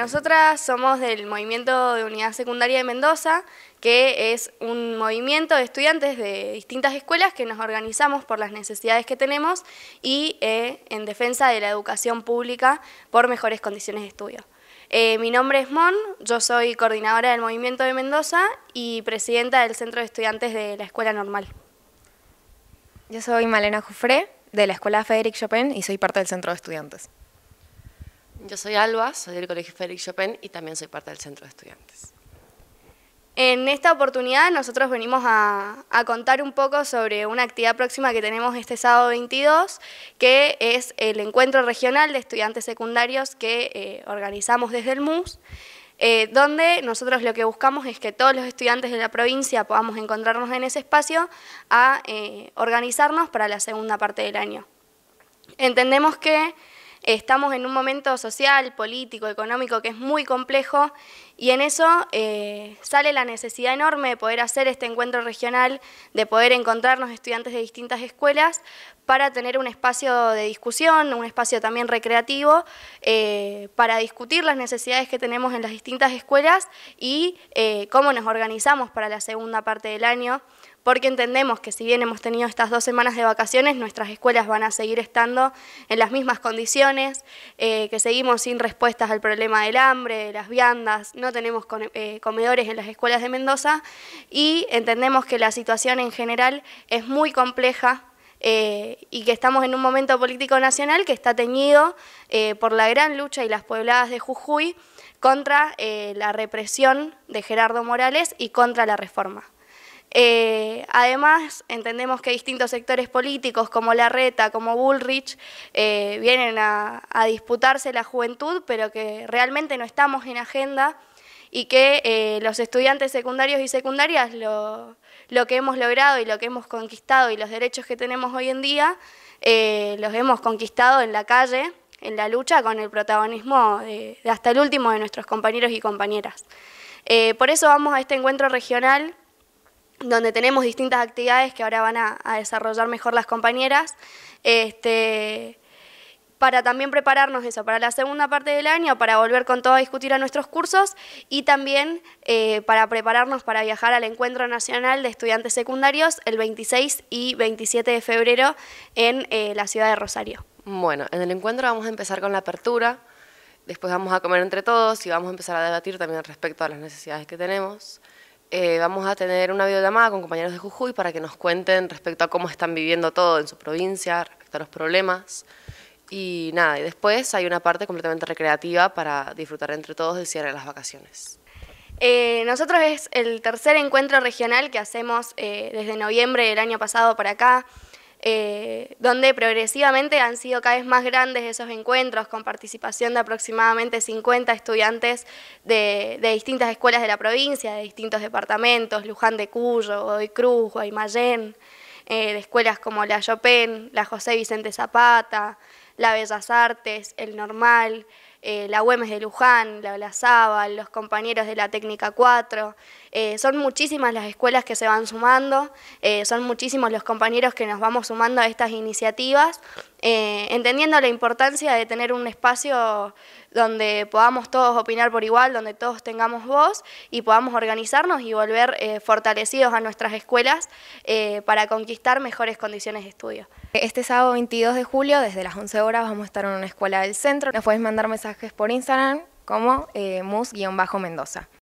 Nosotras somos del Movimiento de Unidad Secundaria de Mendoza, que es un movimiento de estudiantes de distintas escuelas que nos organizamos por las necesidades que tenemos y eh, en defensa de la educación pública por mejores condiciones de estudio. Eh, mi nombre es Mon, yo soy coordinadora del Movimiento de Mendoza y presidenta del Centro de Estudiantes de la Escuela Normal. Yo soy Malena Jufré, de la Escuela Federic Chopin y soy parte del Centro de Estudiantes. Yo soy Alba, soy del Colegio Félix Chopin y también soy parte del Centro de Estudiantes. En esta oportunidad nosotros venimos a, contar un poco sobre una actividad próxima que tenemos este sábado 22, que es el encuentro regional de estudiantes secundarios que eh, organizamos desde el MUS, eh, donde nosotros lo que buscamos es que todos los estudiantes de la provincia podamos encontrarnos en ese espacio a eh, organizarnos para la segunda parte del año. Entendemos que Estamos en un momento social, político, económico que es muy complejo y en eso eh, sale la necesidad enorme de poder hacer este encuentro regional, de poder encontrarnos estudiantes de distintas escuelas para tener un espacio de discusión, un espacio también recreativo, eh, para discutir las necesidades que tenemos en las distintas escuelas y eh, cómo nos organizamos para la segunda parte del año porque entendemos que si bien hemos tenido estas dos semanas de vacaciones, nuestras escuelas van a seguir estando en las mismas condiciones, eh, que seguimos sin respuestas al problema del hambre, las viandas, no tenemos eh, comedores en las escuelas de Mendoza y entendemos que la situación en general es muy compleja eh, y que estamos en un momento político nacional que está teñido por la gran lucha y las pobladas de Jujuy contra la represión de Gerardo Morales y contra la reforma. Eh, además, entendemos que distintos sectores políticos, como la RETA, como Bullrich, eh, vienen a, disputarse la juventud, pero que realmente no estamos en agenda y que eh, los estudiantes secundarios y secundarias, lo, que hemos logrado y lo que hemos conquistado y los derechos que tenemos hoy en día, los hemos conquistado en la calle, en la lucha, con el protagonismo de hasta el último de nuestros compañeros y compañeras. por eso vamos a este encuentro regional donde tenemos distintas actividades que ahora van a, desarrollar mejor las compañeras, este, para también prepararnos eso, para la segunda parte del año, para volver con todo a discutir a nuestros cursos y también eh, para prepararnos para viajar al Encuentro Nacional de Estudiantes Secundarios el 26 y 27 de febrero en eh, la ciudad de Rosario. Bueno, en el encuentro vamos a empezar con la apertura, después vamos a comer entre todos y vamos a empezar a debatir también respecto a las necesidades que tenemos. Eh, vamos a tener una videollamada con compañeros de Jujuy para que nos cuenten respecto a cómo están viviendo todo en su provincia, respecto a los problemas. Y nada, y después hay una parte completamente recreativa para disfrutar entre todos del cierre de las vacaciones. Eh, nosotros es el tercer encuentro regional que hacemos eh, desde noviembre del año pasado para acá. Eh, donde progresivamente han sido cada vez más grandes esos encuentros con participación de aproximadamente 50 estudiantes de, distintas escuelas de la provincia, de distintos departamentos, Luján de Cuyo, Godoy Cruz, Guaymallén, eh, de escuelas como la Chopin, la José Vicente Zapata, la Bellas Artes, el Normal, eh, la UEMES de Luján, la SABAL, los compañeros de la Técnica 4. Eh, son muchísimas las escuelas que se van sumando, eh, son muchísimos los compañeros que nos vamos sumando a estas iniciativas eh, entendiendo la importancia de tener un espacio donde podamos todos opinar por igual, donde todos tengamos voz y podamos organizarnos y volver eh, fortalecidos a nuestras escuelas eh, para conquistar mejores condiciones de estudio. Este sábado 22 de julio, desde las 11 horas, vamos a estar en una escuela del centro. Nos puedes mandar mensajes por Instagram como mus-mendoza.